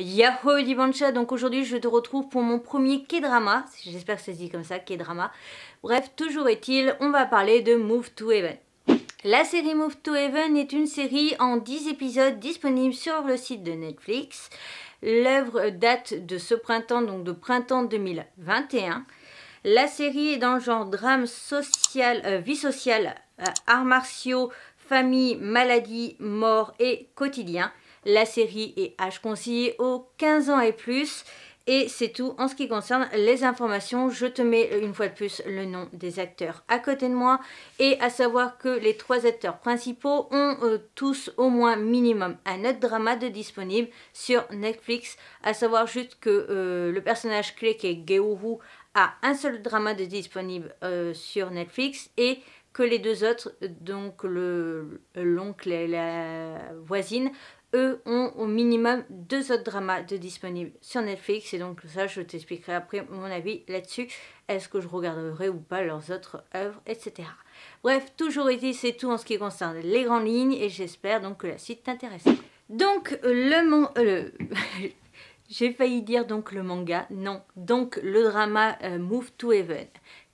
Yahoo divancha donc aujourd'hui je te retrouve pour mon premier K-drama, j'espère que ça se dit comme ça, K-drama. Bref, toujours est-il, on va parler de Move to Heaven. La série Move to Heaven est une série en 10 épisodes disponible sur le site de Netflix. L'œuvre date de ce printemps, donc de printemps 2021. La série est dans le genre drame social, euh, vie sociale, euh, arts martiaux, famille, maladie, mort et quotidien. La série est âge conseillé aux 15 ans et plus. Et c'est tout en ce qui concerne les informations. Je te mets une fois de plus le nom des acteurs à côté de moi. Et à savoir que les trois acteurs principaux ont euh, tous au moins minimum un autre drama de disponible sur Netflix. À savoir juste que euh, le personnage clé qui est a un seul drama de disponible euh, sur Netflix. Et que les deux autres, donc l'oncle et la voisine, eux ont au minimum deux autres dramas de disponibles sur Netflix et donc ça je t'expliquerai après mon avis là-dessus, est-ce que je regarderai ou pas leurs autres œuvres, etc. Bref, toujours ici c'est tout en ce qui concerne les grandes lignes et j'espère donc que la suite t'intéresse. Donc le euh, J'ai failli dire donc le manga, non, donc le drama euh, Move to Heaven.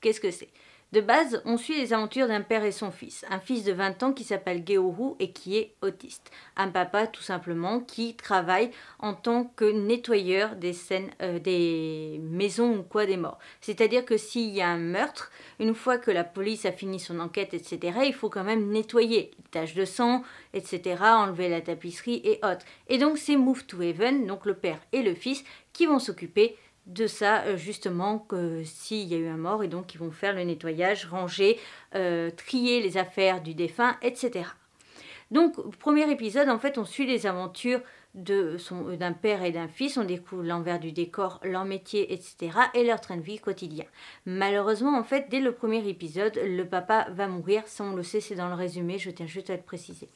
Qu'est-ce que c'est de base, on suit les aventures d'un père et son fils, un fils de 20 ans qui s'appelle Georu et qui est autiste, un papa tout simplement qui travaille en tant que nettoyeur des euh, des maisons ou quoi des morts. C'est-à-dire que s'il y a un meurtre, une fois que la police a fini son enquête, etc., il faut quand même nettoyer les taches de sang, etc., enlever la tapisserie et autres. Et donc c'est Move to Heaven, donc le père et le fils, qui vont s'occuper de ça euh, justement que s'il y a eu un mort et donc ils vont faire le nettoyage, ranger, euh, trier les affaires du défunt, etc. Donc premier épisode en fait on suit les aventures d'un père et d'un fils, on découvre l'envers du décor, leur métier, etc. et leur train de vie quotidien. Malheureusement, en fait, dès le premier épisode, le papa va mourir, ça on le sait, c'est dans le résumé, je tiens juste à le préciser.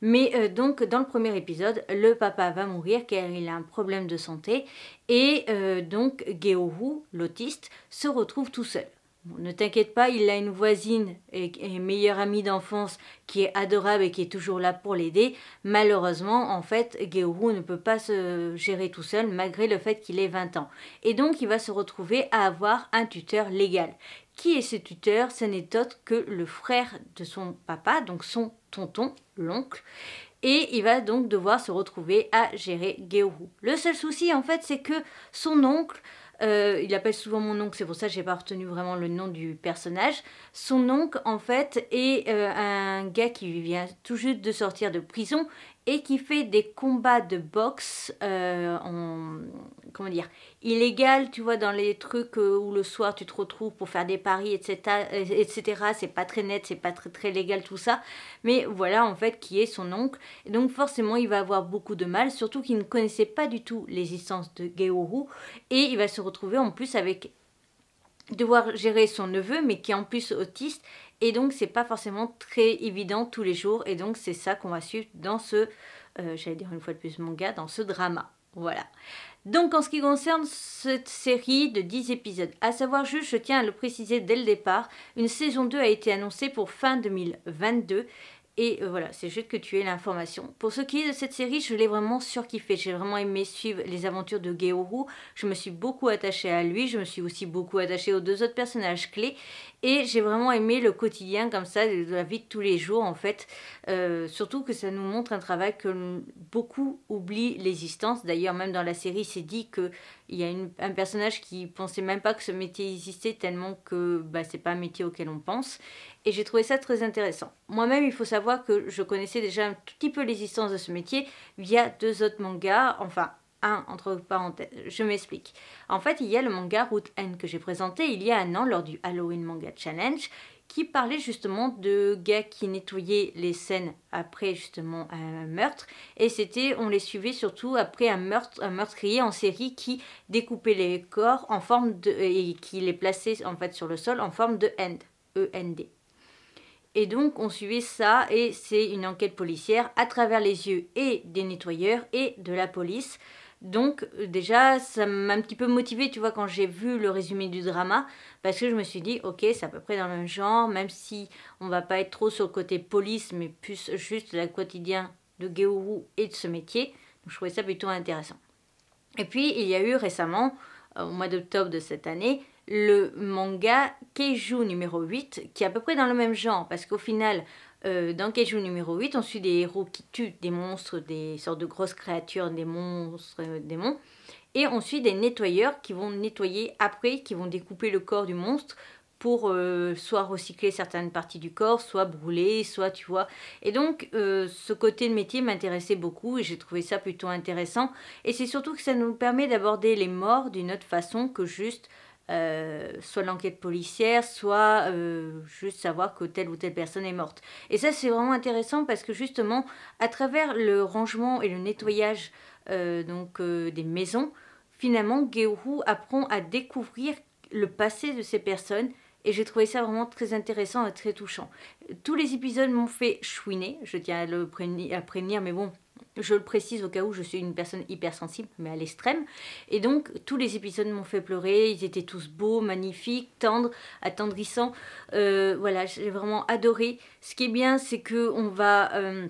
Mais euh, donc, dans le premier épisode, le papa va mourir car il a un problème de santé et euh, donc Georu, l'autiste, se retrouve tout seul. Ne t'inquiète pas, il a une voisine et, et meilleure amie d'enfance qui est adorable et qui est toujours là pour l'aider. Malheureusement, en fait, Georu ne peut pas se gérer tout seul malgré le fait qu'il ait 20 ans. Et donc, il va se retrouver à avoir un tuteur légal. Qui est ce tuteur Ce n'est autre que le frère de son papa, donc son tonton, l'oncle. Et il va donc devoir se retrouver à gérer Georu. Le seul souci, en fait, c'est que son oncle euh, il appelle souvent mon oncle, c'est pour ça que j'ai pas retenu vraiment le nom du personnage. Son oncle, en fait, est euh, un gars qui vient tout juste de sortir de prison et qui fait des combats de boxe euh, en, comment dire illégal tu vois dans les trucs euh, où le soir tu te retrouves pour faire des paris etc etc c'est pas très net c'est pas très très légal tout ça mais voilà en fait qui est son oncle donc forcément il va avoir beaucoup de mal surtout qu'il ne connaissait pas du tout l'existence de Georu et il va se retrouver en plus avec devoir gérer son neveu, mais qui est en plus autiste. Et donc, c'est pas forcément très évident tous les jours. Et donc, c'est ça qu'on va suivre dans ce, euh, j'allais dire une fois de plus manga, dans ce drama. Voilà. Donc, en ce qui concerne cette série de 10 épisodes, à savoir juste, je tiens à le préciser dès le départ, une saison 2 a été annoncée pour fin 2022. Et euh, voilà, c'est juste que tu aies l'information. Pour ce qui est de cette série, je l'ai vraiment surkiffée. J'ai vraiment aimé suivre les aventures de Georu. Je me suis beaucoup attachée à lui. Je me suis aussi beaucoup attachée aux deux autres personnages clés. Et j'ai vraiment aimé le quotidien comme ça, de la vie de tous les jours en fait. Euh, surtout que ça nous montre un travail que beaucoup oublient l'existence. D'ailleurs, même dans la série, c'est dit que il y a un personnage qui pensait même pas que ce métier existait tellement que bah, c'est pas un métier auquel on pense. Et j'ai trouvé ça très intéressant. Moi-même, il faut savoir que je connaissais déjà un tout petit peu l'existence de ce métier via deux autres mangas, enfin un entre parenthèses, je m'explique. En fait, il y a le manga Route N que j'ai présenté il y a un an lors du Halloween Manga Challenge qui parlait justement de gars qui nettoyaient les scènes après justement un meurtre et c'était on les suivait surtout après un meurtre un meurtrier en série qui découpait les corps en forme de et qui les plaçait en fait sur le sol en forme de end n e et donc on suivait ça et c'est une enquête policière à travers les yeux et des nettoyeurs et de la police donc euh, déjà, ça m'a un petit peu motivée, tu vois, quand j'ai vu le résumé du drama, parce que je me suis dit, ok, c'est à peu près dans le même genre, même si on va pas être trop sur le côté police, mais plus juste le quotidien de Georu et de ce métier. Donc je trouvais ça plutôt intéressant. Et puis, il y a eu récemment, euh, au mois d'octobre de cette année, le manga Keiju numéro 8, qui est à peu près dans le même genre, parce qu'au final, dans euh, dans Keiju numéro 8, on suit des héros qui tuent des monstres, des sortes de grosses créatures, des monstres, des euh, démons. Et on suit des nettoyeurs qui vont nettoyer après, qui vont découper le corps du monstre pour euh, soit recycler certaines parties du corps, soit brûler, soit tu vois. Et donc ce côté de métier m'intéressait beaucoup et j'ai trouvé ça plutôt intéressant. Et c'est surtout que ça nous permet d'aborder les morts d'une autre façon que juste euh, soit l'enquête policière, soit euh, juste savoir que telle ou telle personne est morte. Et ça, c'est vraiment intéressant parce que justement, à travers le rangement et le nettoyage euh, donc, des maisons, finalement, Geohu apprend à découvrir le passé de ces personnes. Et j'ai trouvé ça vraiment très intéressant et très touchant. Tous les épisodes m'ont fait chouiner, je tiens à le prévenir mais bon, je le précise au cas où je suis une personne hypersensible, mais à l'extrême. Et donc, tous les épisodes m'ont fait pleurer. Ils étaient tous beaux, magnifiques, tendres, attendrissants. Euh, voilà, j'ai vraiment adoré. Ce qui est bien, c'est que on va, euh,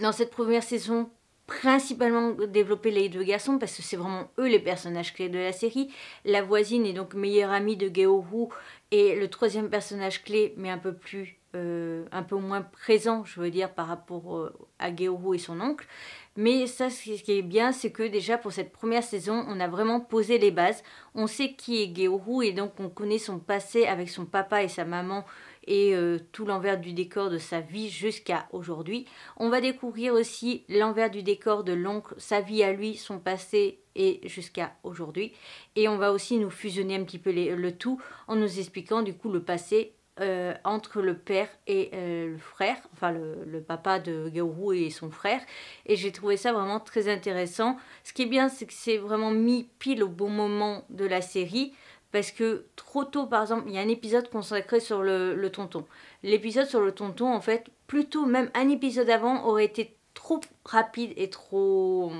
dans cette première saison, principalement développer les deux garçons parce que c'est vraiment eux les personnages clés de la série. La voisine est donc meilleure amie de Georu et le troisième personnage clé, mais un peu plus euh, un peu moins présent, je veux dire, par rapport euh, à Georu et son oncle. Mais ça, ce qui est bien, c'est que déjà pour cette première saison, on a vraiment posé les bases. On sait qui est Georu et donc on connaît son passé avec son papa et sa maman et euh, tout l'envers du décor de sa vie jusqu'à aujourd'hui. On va découvrir aussi l'envers du décor de l'oncle, sa vie à lui, son passé et jusqu'à aujourd'hui. Et on va aussi nous fusionner un petit peu le tout en nous expliquant du coup le passé euh, entre le père et euh, le frère, enfin le, papa de Gauru et son frère. Et j'ai trouvé ça vraiment très intéressant. Ce qui est bien, c'est que c'est vraiment mis pile au bon moment de la série. Parce que trop tôt, par exemple, il y a un épisode consacré sur le, le tonton. L'épisode sur le tonton, en fait, plutôt même un épisode avant aurait été trop rapide et trop,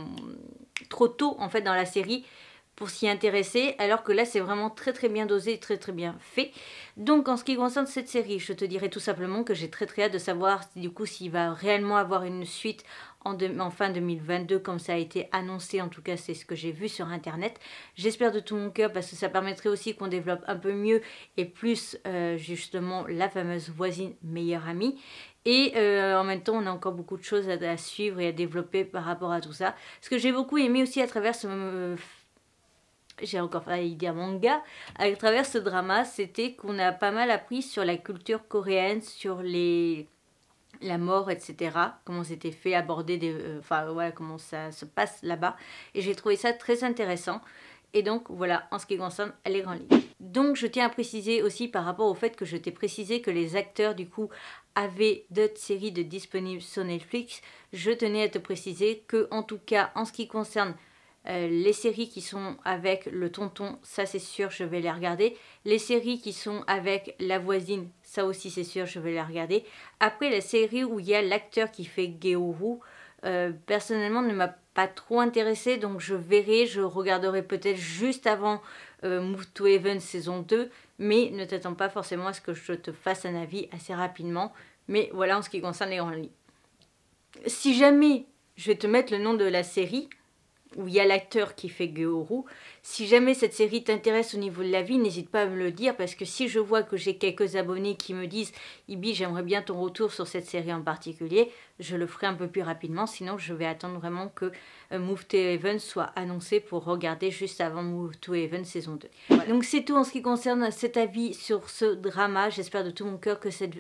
trop tôt, en fait, dans la série pour s'y intéresser, alors que là c'est vraiment très très bien dosé, très très bien fait. Donc en ce qui concerne cette série, je te dirais tout simplement que j'ai très très hâte de savoir du coup s'il va réellement avoir une suite en, en, fin 2022 comme ça a été annoncé, en tout cas c'est ce que j'ai vu sur internet. J'espère de tout mon cœur parce que ça permettrait aussi qu'on développe un peu mieux et plus euh, justement la fameuse voisine meilleure amie. Et euh, en même temps, on a encore beaucoup de choses à, suivre et à développer par rapport à tout ça. Ce que j'ai beaucoup aimé aussi à travers ce... Euh, j'ai encore failli dire manga, à travers ce drama, c'était qu'on a pas mal appris sur la culture coréenne, sur les la mort, etc. Comment c'était fait, aborder des, euh, enfin voilà comment ça se passe là-bas. Et j'ai trouvé ça très intéressant. Et donc voilà, en ce qui concerne les grands livres Donc je tiens à préciser aussi par rapport au fait que je t'ai précisé que les acteurs du coup avaient d'autres séries de disponibles sur Netflix, je tenais à te préciser que en tout cas en ce qui concerne euh, les séries qui sont avec le tonton, ça c'est sûr, je vais les regarder. Les séries qui sont avec la voisine, ça aussi c'est sûr, je vais les regarder. Après, la série où il y a l'acteur qui fait Georu, euh, personnellement ne m'a pas trop intéressée, donc je verrai, je regarderai peut-être juste avant euh, Move to Heaven saison 2, mais ne t'attends pas forcément à ce que je te fasse un avis assez rapidement. Mais voilà en ce qui concerne les Grands Lits. Si jamais je vais te mettre le nom de la série, où il y a l'acteur qui fait Georu si jamais cette série t'intéresse au niveau de la vie, n'hésite pas à me le dire parce que si je vois que j'ai quelques abonnés qui me disent Ibi, j'aimerais bien ton retour sur cette série en particulier, je le ferai un peu plus rapidement. Sinon, je vais attendre vraiment que euh, Move to Heaven soit annoncé pour regarder juste avant Move to Heaven saison 2. Donc, c'est tout en ce qui concerne cet avis sur ce drama. J'espère de tout mon cœur que cette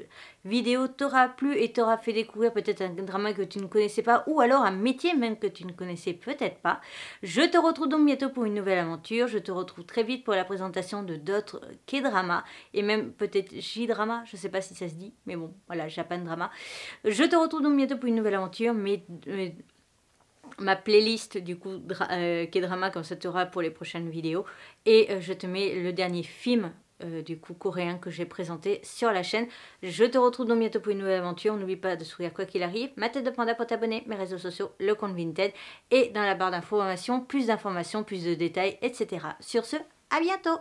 vidéo t'aura plu et t'aura fait découvrir peut-être un drama que tu ne connaissais pas ou alors un métier même que tu ne connaissais peut-être pas. Je te retrouve donc bientôt pour une nouvelle aventure je te retrouve très vite pour la présentation de d'autres K-dramas et même peut-être J-drama, je ne sais pas si ça se dit, mais bon, voilà, Japan drama. Je te retrouve donc bientôt pour une nouvelle aventure, mais, ma playlist du coup euh, K-drama comme ça sera pour les prochaines vidéos et euh, je te mets le dernier film euh, du coup coréen que j'ai présenté sur la chaîne. Je te retrouve donc bientôt pour une nouvelle aventure. N'oublie pas de sourire quoi qu'il arrive. Ma tête de panda pour t'abonner, mes réseaux sociaux, le compte Vinted et dans la barre d'informations, plus d'informations, plus de détails, etc. Sur ce, à bientôt